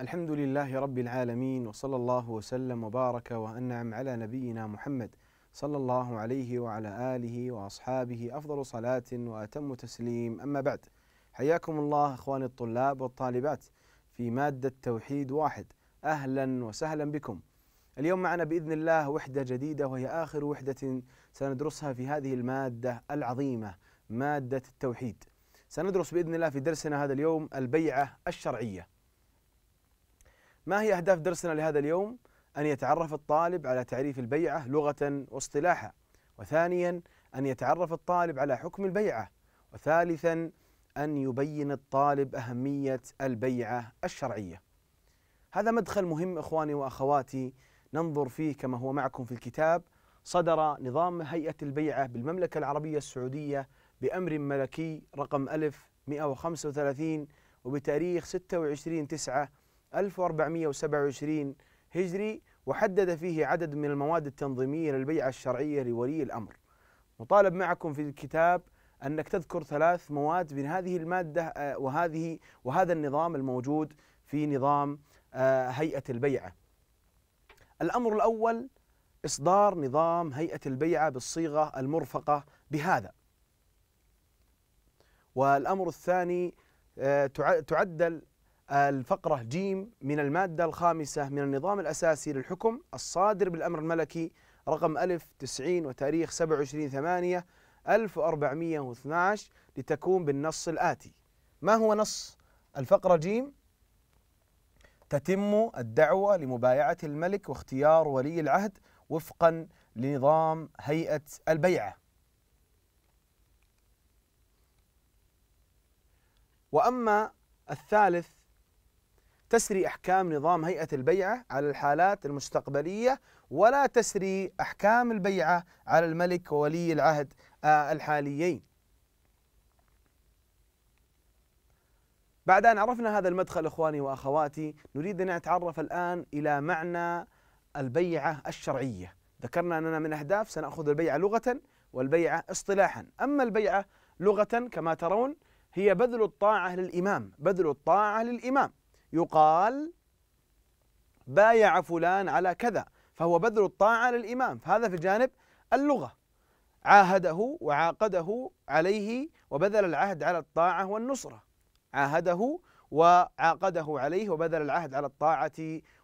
الحمد لله رب العالمين وصلى الله وسلم وبارك وانعم على نبينا محمد صلى الله عليه وعلى اله واصحابه افضل صلاه واتم تسليم اما بعد حياكم الله اخواني الطلاب والطالبات في ماده توحيد واحد اهلا وسهلا بكم. اليوم معنا باذن الله وحده جديده وهي اخر وحده سندرسها في هذه الماده العظيمه ماده التوحيد. سندرس باذن الله في درسنا هذا اليوم البيعه الشرعيه. ما هي أهداف درسنا لهذا اليوم؟ أن يتعرف الطالب على تعريف البيعة لغة واصطلاحا وثانيا أن يتعرف الطالب على حكم البيعة وثالثا أن يبين الطالب أهمية البيعة الشرعية هذا مدخل مهم إخواني وأخواتي ننظر فيه كما هو معكم في الكتاب صدر نظام هيئة البيعة بالمملكة العربية السعودية بأمر ملكي رقم 1135 وبتاريخ 26 9 1427 هجري وحدد فيه عدد من المواد التنظيمية للبيعة الشرعية لولي الأمر مطالب معكم في الكتاب أنك تذكر ثلاث مواد من هذه المادة آه، وهذه وهذا النظام الموجود في نظام آه، هيئة البيعة الأمر الأول إصدار نظام هيئة البيعة بالصيغة المرفقة بهذا والأمر الثاني آه، تعدل الفقرة جيم من المادة الخامسة من النظام الأساسي للحكم الصادر بالأمر الملكي رقم ألف تسعين وتاريخ سبعة وعشرين ثمانية ألف وأربعمية واثناش لتكون بالنص الآتي ما هو نص الفقرة جيم تتم الدعوة لمبايعة الملك واختيار ولي العهد وفقا لنظام هيئة البيعة وأما الثالث تسري أحكام نظام هيئة البيعة على الحالات المستقبلية ولا تسري أحكام البيعة على الملك وولي العهد آه، الحاليين بعد أن عرفنا هذا المدخل إخواني وأخواتي نريد أن نتعرف الآن إلى معنى البيعة الشرعية ذكرنا أننا من أهداف سنأخذ البيعة لغة والبيعة اصطلاحا أما البيعة لغة كما ترون هي بذل الطاعة للإمام بذل الطاعة للإمام يقال بايع فلان على كذا فهو بذل الطاعة للإمام فهذا في جانب اللغة عاهده وعاقده عليه وبذل العهد على الطاعة والنصرة عاهده وعاقده عليه وبذل العهد على الطاعة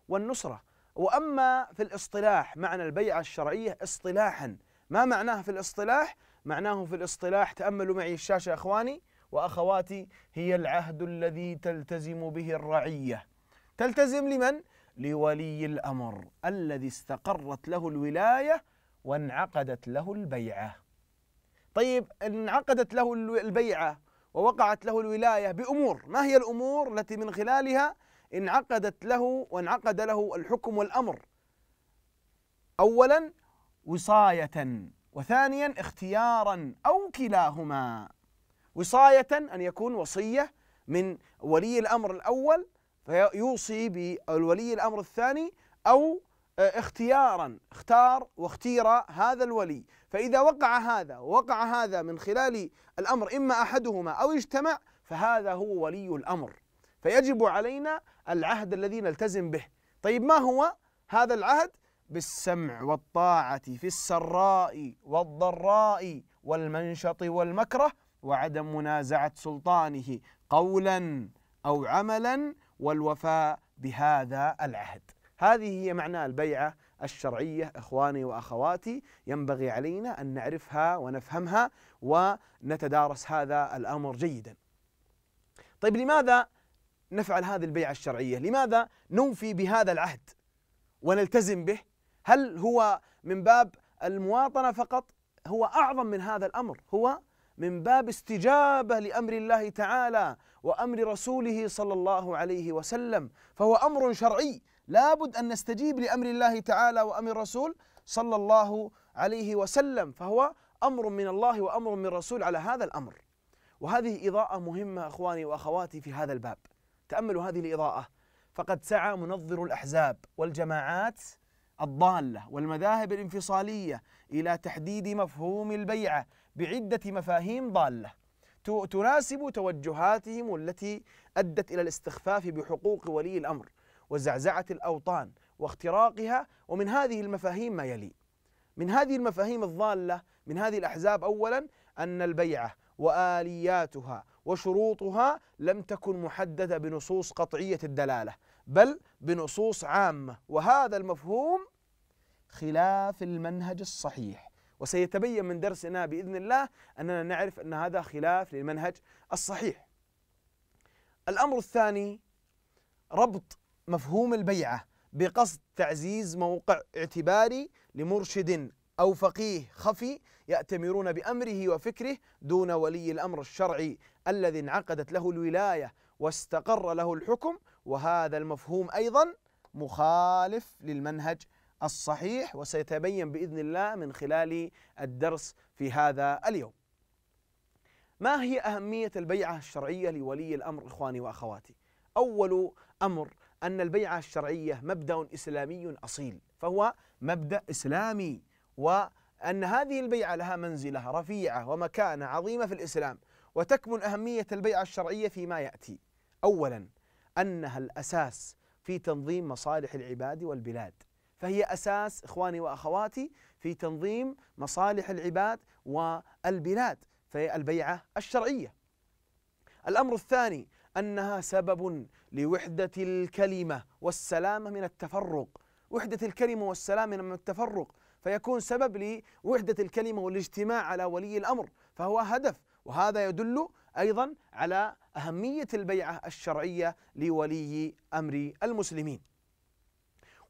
والنصرة وأما في الاصطلاح معنى البيعة الشرعية اصطلاحا ما معناه في الاصطلاح؟ معناه في الاصطلاح تأملوا معي الشاشة أخواني وأخواتي هي العهد الذي تلتزم به الرعية تلتزم لمن؟ لولي الأمر الذي استقرت له الولاية وانعقدت له البيعة طيب انعقدت له البيعة ووقعت له الولاية بأمور ما هي الأمور التي من خلالها انعقدت له وانعقد له الحكم والأمر أولا وصاية وثانيا اختيارا أو كلاهما وصاية أن يكون وصية من ولي الأمر الأول فيوصي بالولي الأمر الثاني أو آه، اختيارا اختار واختير هذا الولي فإذا وقع هذا ووقع هذا من خلال الأمر إما أحدهما أو اجتمع فهذا هو ولي الأمر فيجب علينا العهد الذي نلتزم به طيب ما هو هذا العهد بالسمع والطاعة في السراء والضراء والمنشط والمكره وعدم منازعة سلطانه قولا أو عملا والوفاء بهذا العهد هذه هي معنى البيعة الشرعية إخواني وأخواتي ينبغي علينا أن نعرفها ونفهمها ونتدارس هذا الأمر جيدا طيب لماذا نفعل هذه البيعة الشرعية لماذا نوفي بهذا العهد ونلتزم به هل هو من باب المواطنة فقط هو أعظم من هذا الأمر هو من باب استجابه لامر الله تعالى وامر رسوله صلى الله عليه وسلم فهو امر شرعي لابد ان نستجيب لامر الله تعالى وامر الرسول صلى الله عليه وسلم فهو امر من الله وامر من الرسول على هذا الامر وهذه اضاءه مهمه اخواني واخواتي في هذا الباب تاملوا هذه الاضاءه فقد سعى منظر الاحزاب والجماعات الضالة والمذاهب الانفصالية إلى تحديد مفهوم البيعة بعدة مفاهيم ضالة تناسب توجهاتهم التي أدت إلى الاستخفاف بحقوق ولي الأمر وزعزعة الأوطان واختراقها ومن هذه المفاهيم ما يلي من هذه المفاهيم الضالة من هذه الأحزاب أولا أن البيعة وآلياتها وشروطها لم تكن محددة بنصوص قطعية الدلالة بل بنصوص عامة وهذا المفهوم خلاف المنهج الصحيح وسيتبين من درسنا باذن الله اننا نعرف ان هذا خلاف للمنهج الصحيح. الامر الثاني ربط مفهوم البيعه بقصد تعزيز موقع اعتباري لمرشد او فقيه خفي ياتمرون بامره وفكره دون ولي الامر الشرعي الذي انعقدت له الولايه واستقر له الحكم وهذا المفهوم ايضا مخالف للمنهج الصحيح وسيتبين باذن الله من خلال الدرس في هذا اليوم. ما هي اهميه البيعه الشرعيه لولي الامر اخواني واخواتي؟ اول امر ان البيعه الشرعيه مبدا اسلامي اصيل، فهو مبدا اسلامي وان هذه البيعه لها منزله رفيعه ومكانه عظيمه في الاسلام، وتكمن اهميه البيعه الشرعيه فيما ياتي. اولا انها الاساس في تنظيم مصالح العباد والبلاد فهي اساس اخواني واخواتي في تنظيم مصالح العباد والبلاد فهي البيعه الشرعيه. الامر الثاني انها سبب لوحده الكلمه والسلامه من التفرق، وحده الكلمه والسلامه من التفرق، فيكون سبب لوحده الكلمه والاجتماع على ولي الامر، فهو هدف وهذا يدل ايضا على اهميه البيعه الشرعيه لولي امر المسلمين.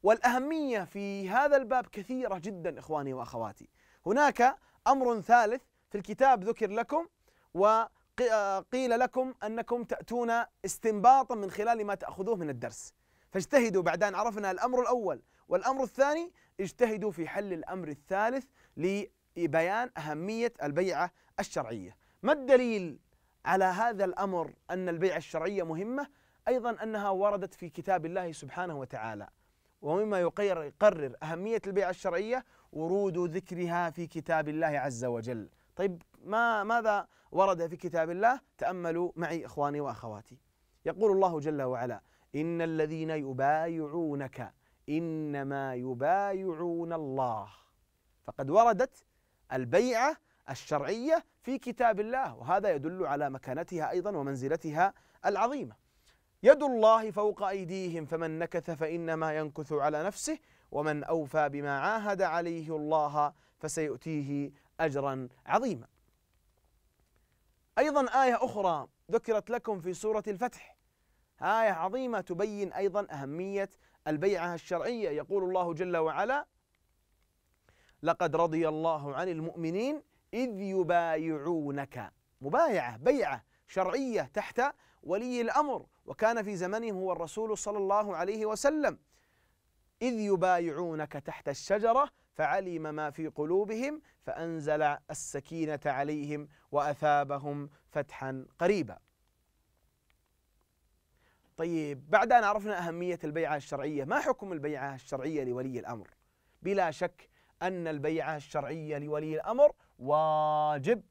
والأهمية في هذا الباب كثيرة جدا إخواني وأخواتي هناك أمر ثالث في الكتاب ذكر لكم وقيل لكم أنكم تأتون استنباطا من خلال ما تأخذوه من الدرس فاجتهدوا بعد أن عرفنا الأمر الأول والأمر الثاني اجتهدوا في حل الأمر الثالث لبيان أهمية البيعة الشرعية ما الدليل على هذا الأمر أن البيعة الشرعية مهمة أيضا أنها وردت في كتاب الله سبحانه وتعالى ومما يقرر أهمية البيعة الشرعية ورود ذكرها في كتاب الله عز وجل طيب ما ماذا ورد في كتاب الله تأملوا معي إخواني وأخواتي يقول الله جل وعلا إن الذين يبايعونك إنما يبايعون الله فقد وردت البيعة الشرعية في كتاب الله وهذا يدل على مكانتها أيضا ومنزلتها العظيمة يد الله فوق أيديهم فمن نكث فإنما ينكث على نفسه ومن أوفى بما عاهد عليه الله فسيؤتيه أجرا عظيما أيضا آية أخرى ذكرت لكم في سورة الفتح آية عظيمة تبين أيضا أهمية البيعة الشرعية يقول الله جل وعلا لقد رضي الله عن المؤمنين إذ يبايعونك مبايعة بيعة شرعية تحت ولي الامر وكان في زمنهم هو الرسول صلى الله عليه وسلم اذ يبايعونك تحت الشجره فعلم ما في قلوبهم فانزل السكينه عليهم واثابهم فتحا قريبا. طيب بعد ان عرفنا اهميه البيعه الشرعيه، ما حكم البيعه الشرعيه لولي الامر؟ بلا شك ان البيعه الشرعيه لولي الامر واجب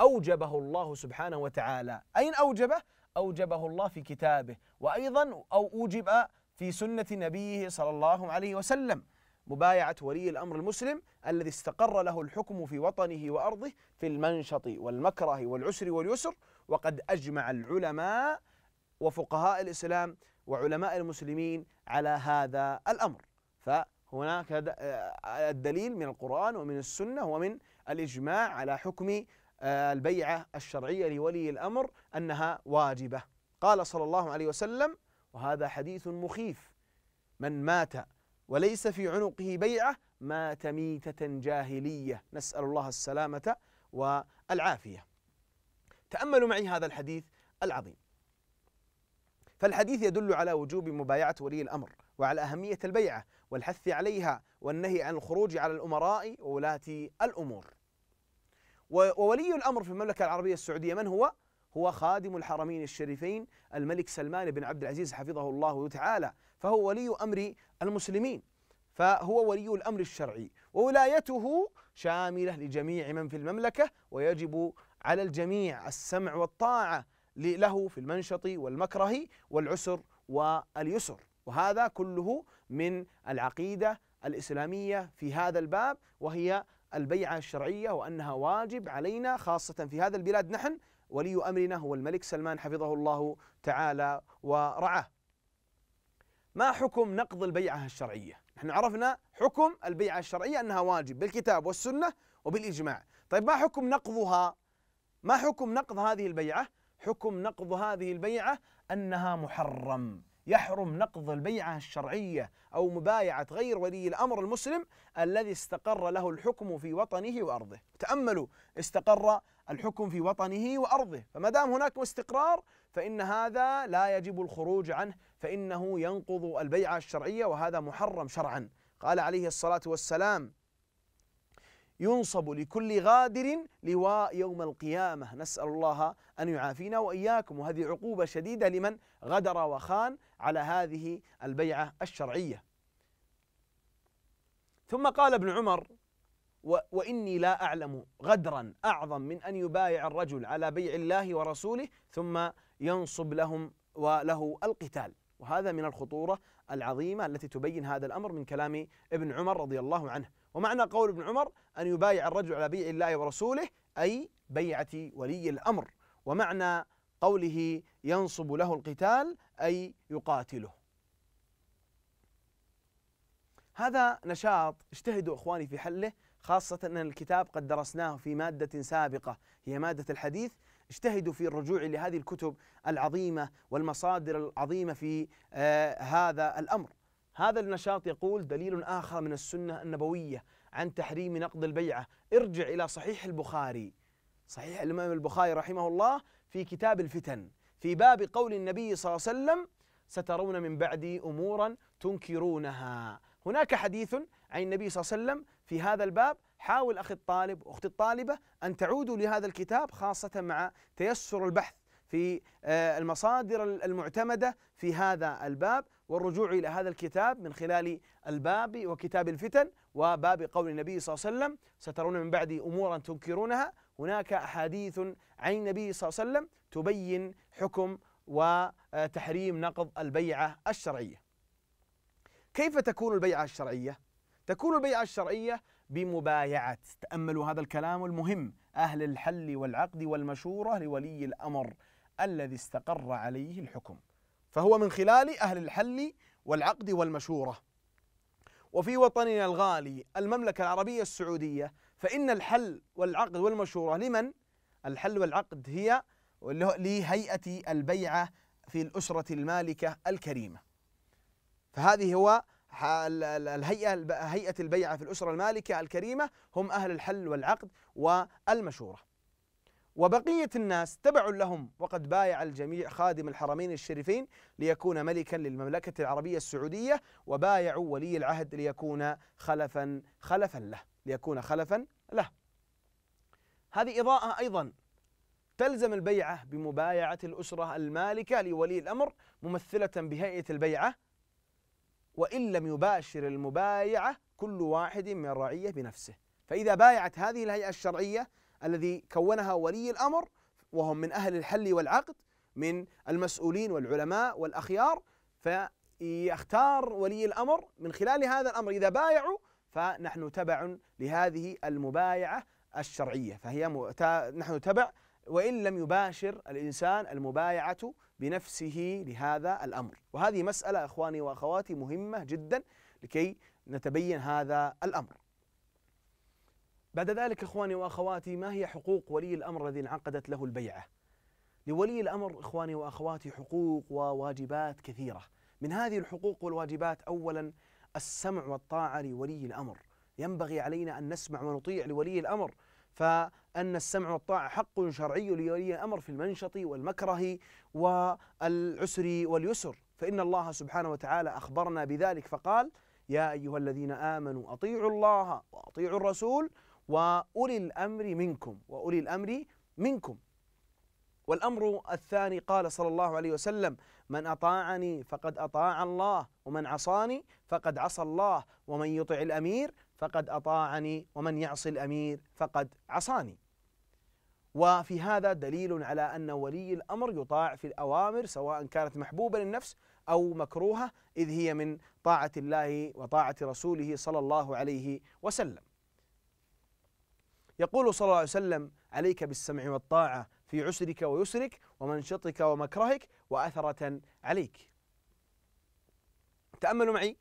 أوجبه الله سبحانه وتعالى أين أوجبه؟ أوجبه الله في كتابه وأيضا أو أوجب في سنة نبيه صلى الله عليه وسلم مبايعة ولي الأمر المسلم الذي استقر له الحكم في وطنه وأرضه في المنشط والمكره والعسر واليسر وقد أجمع العلماء وفقهاء الإسلام وعلماء المسلمين على هذا الأمر فهناك آه، الدليل من القرآن ومن السنة ومن الإجماع على حكم البيعة الشرعية لولي الأمر أنها واجبة قال صلى الله عليه وسلم وهذا حديث مخيف من مات وليس في عنقه بيعة مات ميتة جاهلية نسأل الله السلامة والعافية تأملوا معي هذا الحديث العظيم فالحديث يدل على وجوب مبايعة ولي الأمر وعلى أهمية البيعة والحث عليها والنهي عن الخروج على الأمراء وولاة الأمور وولي الأمر في المملكة العربية السعودية من هو؟ هو خادم الحرمين الشريفين الملك سلمان بن عبد العزيز حفظه الله تعالى فهو ولي أمر المسلمين فهو ولي الأمر الشرعي وولايته شاملة لجميع من في المملكة ويجب على الجميع السمع والطاعة له في المنشط والمكره والعسر واليسر وهذا كله من العقيدة الإسلامية في هذا الباب وهي البيعة الشرعية وأنها واجب علينا خاصة في هذا البلاد نحن ولي أمرنا هو الملك سلمان حفظه الله تعالى ورعاه ما حكم نقض البيعة الشرعية؟ نحن عرفنا حكم البيعة الشرعية أنها واجب بالكتاب والسنة وبالإجماع طيب ما حكم نقضها؟ ما حكم نقض هذه البيعة؟ حكم نقض هذه البيعة أنها محرم يحرم نقض البيعة الشرعية أو مبايعة غير ولي الأمر المسلم الذي استقر له الحكم في وطنه وأرضه تأملوا استقر الحكم في وطنه وأرضه فما دام هناك استقرار فإن هذا لا يجب الخروج عنه فإنه ينقض البيعة الشرعية وهذا محرم شرعا قال عليه الصلاة والسلام ينصب لكل غادر لواء يوم القيامة نسأل الله أن يعافينا وإياكم وهذه عقوبة شديدة لمن غدر وخان على هذه البيعة الشرعية ثم قال ابن عمر وإني لا أعلم غدرا أعظم من أن يبايع الرجل على بيع الله ورسوله ثم ينصب لهم وله القتال وهذا من الخطورة العظيمة التي تبين هذا الأمر من كلام ابن عمر رضي الله عنه ومعنى قول ابن عمر أن يبايع الرجل على بيع الله ورسوله أي بيعة ولي الأمر ومعنى قوله ينصب له القتال أي يقاتله هذا نشاط اجتهدوا إخواني في حله خاصة أن الكتاب قد درسناه في مادة سابقة هي مادة الحديث اجتهدوا في الرجوع لهذه الكتب العظيمة والمصادر العظيمة في آه هذا الأمر هذا النشاط يقول دليل آخر من السنة النبوية عن تحريم نقض البيعة ارجع إلى صحيح البخاري صحيح الإمام البخاري رحمه الله في كتاب الفتن في باب قول النبي صلى الله عليه وسلم سترون من بعدي أمورا تنكرونها هناك حديث عن النبي صلى الله عليه وسلم في هذا الباب حاول أخي الطالب أختي الطالبة أن تعودوا لهذا الكتاب خاصة مع تيسر البحث في آه، المصادر المعتمدة في هذا الباب والرجوع إلى هذا الكتاب من خلال الباب وكتاب الفتن وباب قول النبي صلى الله عليه وسلم سترون من بعد أمورا تنكرونها هناك أحاديث عن النبي صلى الله عليه وسلم تبين حكم وتحريم آه، نقض البيعة الشرعية كيف تكون البيعة الشرعية؟ تكون البيعة الشرعية بمبايعة تأملوا هذا الكلام المهم أهل الحل والعقد والمشورة لولي الأمر الذي استقر عليه الحكم فهو من خلال أهل الحل والعقد والمشورة وفي وطننا الغالي المملكة العربية السعودية فإن الحل والعقد والمشورة لمن؟ الحل والعقد هي لهيئة البيعة في الأسرة المالكة الكريمة فهذه هو الهيئة هيئة البيعة في الأسرة المالكة الكريمة هم أهل الحل والعقد والمشورة وبقية الناس تبع لهم وقد بايع الجميع خادم الحرمين الشريفين ليكون ملكا للمملكة العربية السعودية وبايعوا ولي العهد ليكون خلفا خلفا له ليكون خلفا له هذه إضاءة أيضا تلزم البيعة بمبايعة الأسرة المالكة لولي الأمر ممثلة بهيئة البيعة وإن لم يباشر المبايعة كل واحد من الرعية بنفسه فإذا بايعت هذه الهيئة الشرعية الذي كونها ولي الأمر وهم من أهل الحل والعقد من المسؤولين والعلماء والأخيار فيختار ولي الأمر من خلال هذا الأمر إذا بايعوا فنحن تبع لهذه المبايعة الشرعية فهي نحن تبع وإن لم يباشر الإنسان المبايعة بنفسه لهذا الأمر وهذه مسألة أخواني وأخواتي مهمة جدا لكي نتبين هذا الأمر بعد ذلك إخواني وأخواتي ما هي حقوق ولي الأمر الذي انعقدت له البيعة لولي الأمر إخواني وأخواتي حقوق وواجبات كثيرة من هذه الحقوق والواجبات أولا السمع والطاعة لولي الأمر ينبغي علينا أن نسمع ونطيع لولي الأمر فأن السمع والطاعة حق شرعي لولي الأمر في المنشط والمكره والعسر واليسر فإن الله سبحانه وتعالى أخبرنا بذلك فقال يا أيها الذين آمنوا أطيعوا الله وأطيعوا الرسول وأولي الأمر منكم وأولي الأمر منكم والأمر الثاني قال صلى الله عليه وسلم من أطاعني فقد أطاع الله ومن عصاني فقد عصى الله ومن يطع الأمير فقد أطاعني ومن يعصي الأمير فقد عصاني وفي هذا دليل على أن ولي الأمر يطاع في الأوامر سواء كانت محبوبة للنفس أو مكروهة إذ هي من طاعة الله وطاعة رسوله صلى الله عليه وسلم يقول صلى الله عليه وسلم عليك بالسمع والطاعة في عسرك ويسرك ومنشطك ومكرهك وأثرة عليك تأملوا معي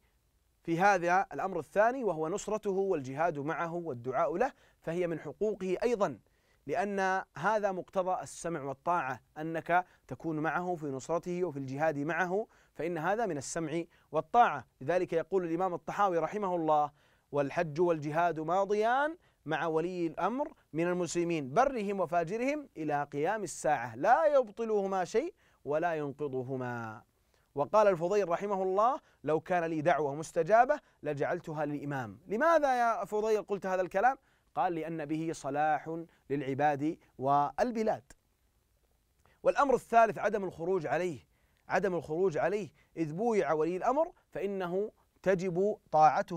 في هذا الأمر الثاني وهو نصرته والجهاد معه والدعاء له فهي من حقوقه أيضا لأن هذا مقتضى السمع والطاعة أنك تكون معه في نصرته وفي الجهاد معه فإن هذا من السمع والطاعة لذلك يقول الإمام الطحاوي رحمه الله والحج والجهاد ماضيان مع ولي الأمر من المسلمين برهم وفاجرهم إلى قيام الساعة لا يبطلهما شيء ولا ينقضهما وقال الفضيل رحمه الله لو كان لي دعوة مستجابة لجعلتها للإمام لماذا يا فضيل قلت هذا الكلام؟ قال لأن به صلاح للعباد والبلاد والأمر الثالث عدم الخروج عليه عدم الخروج عليه إذ بويع ولي الأمر فإنه تجب طاعته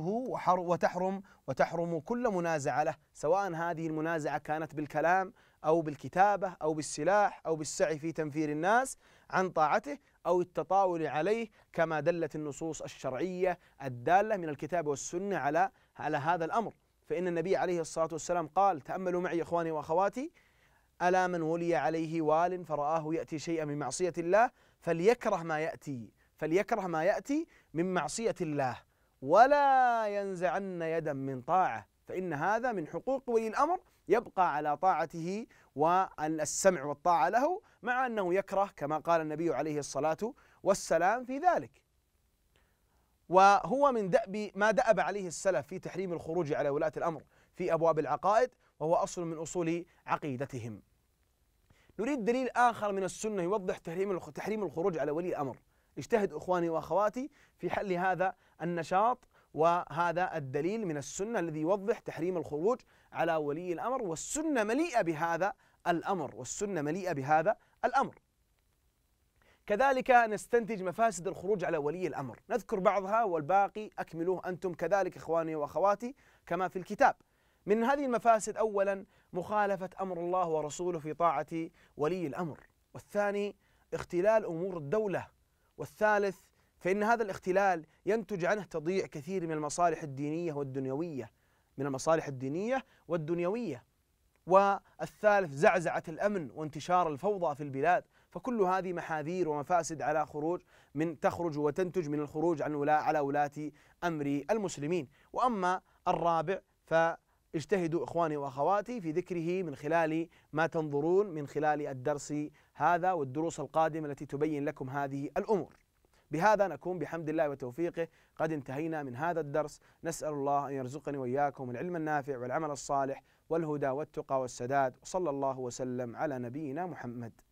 وتحرم وتحرم كل منازعة له سواء هذه المنازعة كانت بالكلام أو بالكتابة أو بالسلاح أو بالسعي في تنفير الناس عن طاعته أو التطاول عليه كما دلت النصوص الشرعية الدالة من الكتاب والسنة على على هذا الأمر فإن النبي عليه الصلاة والسلام قال تأملوا معي إخواني وأخواتي ألا من ولي عليه وال فرآه يأتي شيئا من معصية الله فليكره ما يأتي فليكره ما يأتي من معصية الله ولا ينزعن يدا من طاعة فإن هذا من حقوق ولي الأمر يبقى على طاعته والسمع والطاعة له مع أنه يكره كما قال النبي عليه الصلاة والسلام في ذلك وهو من دأب ما دأب عليه السلف في تحريم الخروج على ولاة الأمر في أبواب العقائد وهو أصل من أصول عقيدتهم نريد دليل آخر من السنة يوضح تحريم تحريم الخروج على ولي الأمر اجتهد اخواني واخواتي في حل هذا النشاط وهذا الدليل من السنه الذي يوضح تحريم الخروج على ولي الامر والسنه مليئه بهذا الامر والسنه مليئه بهذا الامر. كذلك نستنتج مفاسد الخروج على ولي الامر، نذكر بعضها والباقي اكملوه انتم كذلك اخواني واخواتي كما في الكتاب. من هذه المفاسد اولا مخالفه امر الله ورسوله في طاعه ولي الامر، والثاني اختلال امور الدوله والثالث فإن هذا الاختلال ينتج عنه تضييع كثير من المصالح الدينية والدنيوية من المصالح الدينية والدنيوية والثالث زعزعة الأمن وانتشار الفوضى في البلاد فكل هذه محاذير ومفاسد على خروج من تخرج وتنتج من الخروج عن ولاة على ولاة أمر المسلمين وأما الرابع ف اجتهدوا اخواني واخواتي في ذكره من خلال ما تنظرون من خلال الدرس هذا والدروس القادمه التي تبين لكم هذه الامور. بهذا نكون بحمد الله وتوفيقه قد انتهينا من هذا الدرس، نسال الله ان يرزقني واياكم العلم النافع والعمل الصالح والهدى والتقى والسداد، وصلى الله وسلم على نبينا محمد.